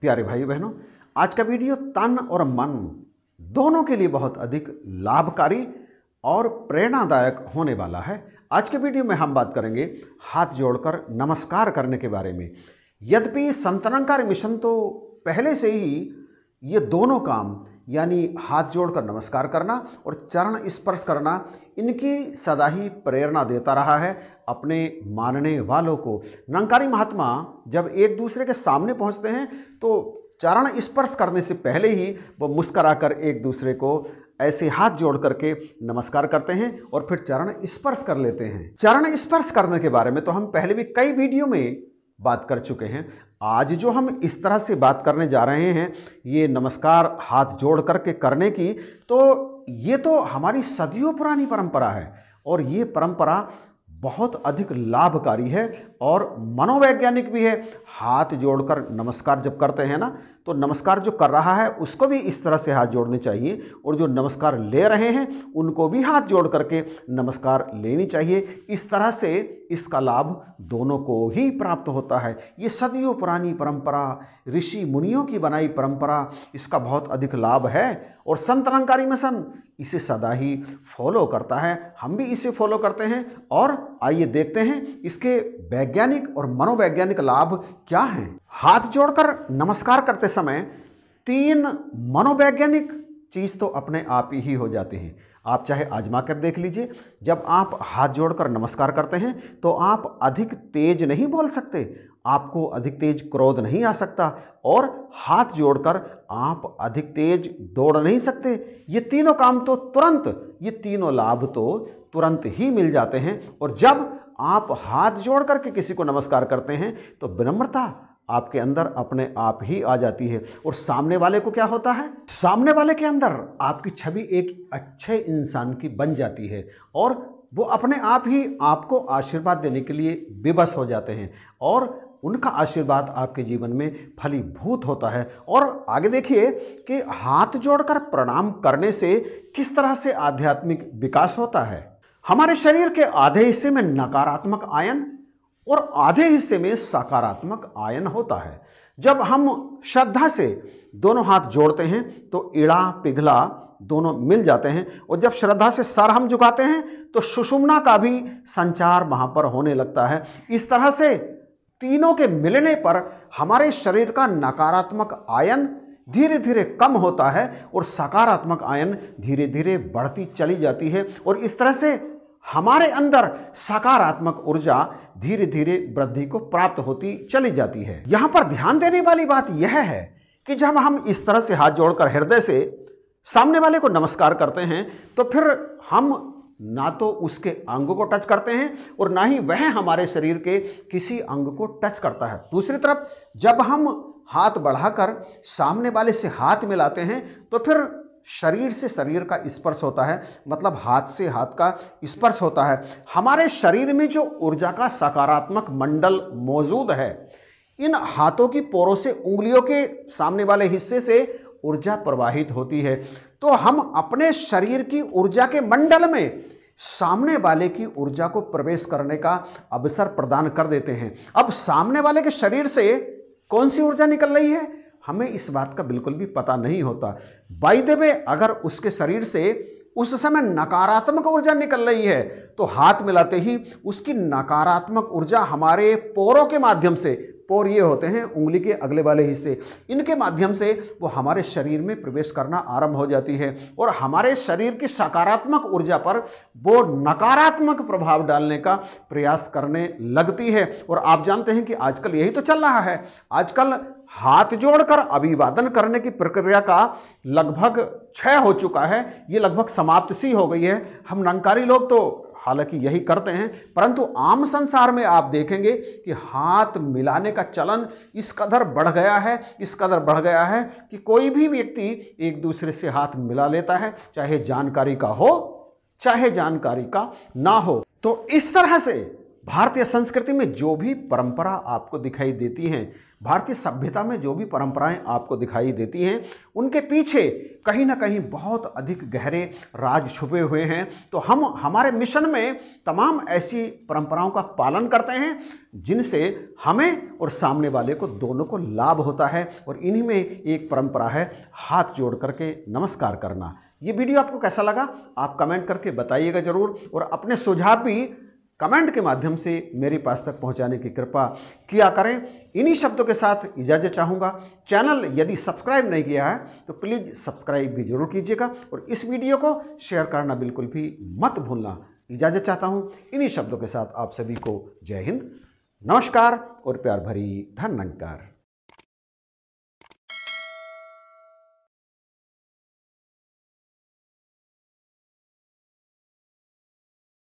प्यारे भाई बहनों आज का वीडियो तन और मन दोनों के लिए बहुत अधिक लाभकारी और प्रेरणादायक होने वाला है आज के वीडियो में हम बात करेंगे हाथ जोड़कर नमस्कार करने के बारे में यद्यपि संतरंकार मिशन तो पहले से ही ये दोनों काम यानी हाथ जोड़कर नमस्कार करना और चरण स्पर्श करना इनकी सदा ही प्रेरणा देता रहा है अपने मानने वालों को नंकारी महात्मा जब एक दूसरे के सामने पहुंचते हैं तो चरण स्पर्श करने से पहले ही वो मुस्कराकर एक दूसरे को ऐसे हाथ जोड़ करके नमस्कार करते हैं और फिर चरण स्पर्श कर लेते हैं चरण स्पर्श करने के बारे में तो हम पहले भी कई वीडियो में बात कर चुके हैं आज जो हम इस तरह से बात करने जा रहे हैं ये नमस्कार हाथ जोड़ करके करने की तो ये तो हमारी सदियों पुरानी परंपरा है और ये परंपरा बहुत अधिक लाभकारी है और मनोवैज्ञानिक भी है हाथ जोड़कर नमस्कार जब करते हैं ना तो नमस्कार जो कर रहा है उसको भी इस तरह से हाथ जोड़ने चाहिए और जो नमस्कार ले रहे हैं उनको भी हाथ जोड़ करके नमस्कार लेनी चाहिए इस तरह से इसका लाभ दोनों को ही प्राप्त होता है ये सदियों पुरानी परंपरा ऋषि मुनियों की बनाई परंपरा इसका बहुत अधिक लाभ है और संत रंकारी मिशन इसे सदा ही फॉलो करता है हम भी इसे फॉलो करते हैं और आइए देखते हैं इसके वैज्ञानिक और मनोवैज्ञानिक लाभ क्या हैं हाथ जोड़कर नमस्कार करते समय तीन मनोवैज्ञानिक चीज़ तो अपने आप ही हो जाते हैं आप चाहे आजमा कर देख लीजिए जब आप हाथ जोड़कर नमस्कार करते हैं तो आप अधिक तेज नहीं बोल सकते आपको अधिक तेज क्रोध नहीं आ सकता और हाथ जोड़कर आप अधिक तेज दौड़ नहीं सकते ये तीनों काम तो तुरंत ये तीनों लाभ तो तुरंत ही मिल जाते हैं और जब आप हाथ जोड़ करके किसी को नमस्कार करते हैं तो विनम्रता आपके अंदर अपने आप ही आ जाती है और सामने वाले को क्या होता है सामने वाले के अंदर आपकी छवि एक अच्छे इंसान की बन जाती है और वो अपने आप ही आपको आशीर्वाद देने के लिए बेबस हो जाते हैं और उनका आशीर्वाद आपके जीवन में फलीभूत होता है और आगे देखिए कि हाथ जोड़कर प्रणाम करने से किस तरह से आध्यात्मिक विकास होता है हमारे शरीर के आधे हिस्से में नकारात्मक आयन और आधे हिस्से में सकारात्मक आयन होता है जब हम श्रद्धा से दोनों हाथ जोड़ते हैं तो इड़ा पिघला दोनों मिल जाते हैं और जब श्रद्धा से सर हम झुकाते हैं तो सुषुम्ना का भी संचार वहाँ पर होने लगता है इस तरह से तीनों के मिलने पर हमारे शरीर का नकारात्मक आयन धीरे धीरे कम होता है और सकारात्मक आयन धीरे धीरे बढ़ती चली जाती है और इस तरह से हमारे अंदर सकारात्मक ऊर्जा धीरे धीरे वृद्धि को प्राप्त होती चली जाती है यहाँ पर ध्यान देने वाली बात यह है कि जब हम इस तरह से हाथ जोड़कर हृदय से सामने वाले को नमस्कार करते हैं तो फिर हम ना तो उसके अंग को टच करते हैं और ना ही वह हमारे शरीर के किसी अंग को टच करता है दूसरी तरफ जब हम हाथ बढ़ाकर सामने वाले से हाथ मिलाते हैं तो फिर शरीर से शरीर का स्पर्श होता है मतलब हाथ से हाथ का स्पर्श होता है हमारे शरीर में जो ऊर्जा का सकारात्मक मंडल मौजूद है इन हाथों की पोरों से उंगलियों के सामने वाले हिस्से से ऊर्जा प्रवाहित होती है तो हम अपने शरीर की ऊर्जा के मंडल में सामने वाले की ऊर्जा को प्रवेश करने का अवसर प्रदान कर देते हैं अब सामने वाले के शरीर से कौन सी ऊर्जा निकल रही है हमें इस बात का बिल्कुल भी पता नहीं होता बाई द वे अगर उसके शरीर से उस समय नकारात्मक ऊर्जा निकल रही है तो हाथ मिलाते ही उसकी नकारात्मक ऊर्जा हमारे पोरों के माध्यम से पोर ये होते हैं उंगली के अगले वाले हिस्से इनके माध्यम से वो हमारे शरीर में प्रवेश करना आरंभ हो जाती है और हमारे शरीर की सकारात्मक ऊर्जा पर वो नकारात्मक प्रभाव डालने का प्रयास करने लगती है और आप जानते हैं कि आजकल यही तो चल रहा है आजकल हाथ जोड़कर अभिवादन करने की प्रक्रिया का लगभग क्षय हो चुका है ये लगभग समाप्त सी हो गई है हम नंकारी लोग तो हालांकि यही करते हैं परंतु आम संसार में आप देखेंगे कि हाथ मिलाने का चलन इस कदर बढ़ गया है इस कदर बढ़ गया है कि कोई भी व्यक्ति एक दूसरे से हाथ मिला लेता है चाहे जानकारी का हो चाहे जानकारी का ना हो तो इस तरह से भारतीय संस्कृति में जो भी परंपरा आपको दिखाई देती हैं भारतीय सभ्यता में जो भी परंपराएं आपको दिखाई देती हैं उनके पीछे कहीं ना कहीं बहुत अधिक गहरे राज छुपे हुए हैं तो हम हमारे मिशन में तमाम ऐसी परंपराओं का पालन करते हैं जिनसे हमें और सामने वाले को दोनों को लाभ होता है और इन्हीं में एक परंपरा है हाथ जोड़ करके नमस्कार करना ये वीडियो आपको कैसा लगा आप कमेंट करके बताइएगा ज़रूर और अपने सुझाव भी कमेंट के माध्यम से मेरे पास तक पहुंचाने की कृपा किया करें इन्हीं शब्दों के साथ इजाज़त चाहूँगा चैनल यदि सब्सक्राइब नहीं किया है तो प्लीज़ सब्सक्राइब भी जरूर कीजिएगा और इस वीडियो को शेयर करना बिल्कुल भी मत भूलना इजाज़त चाहता हूँ इन्हीं शब्दों के साथ आप सभी को जय हिंद नमस्कार और प्यार भरी धन्यंकार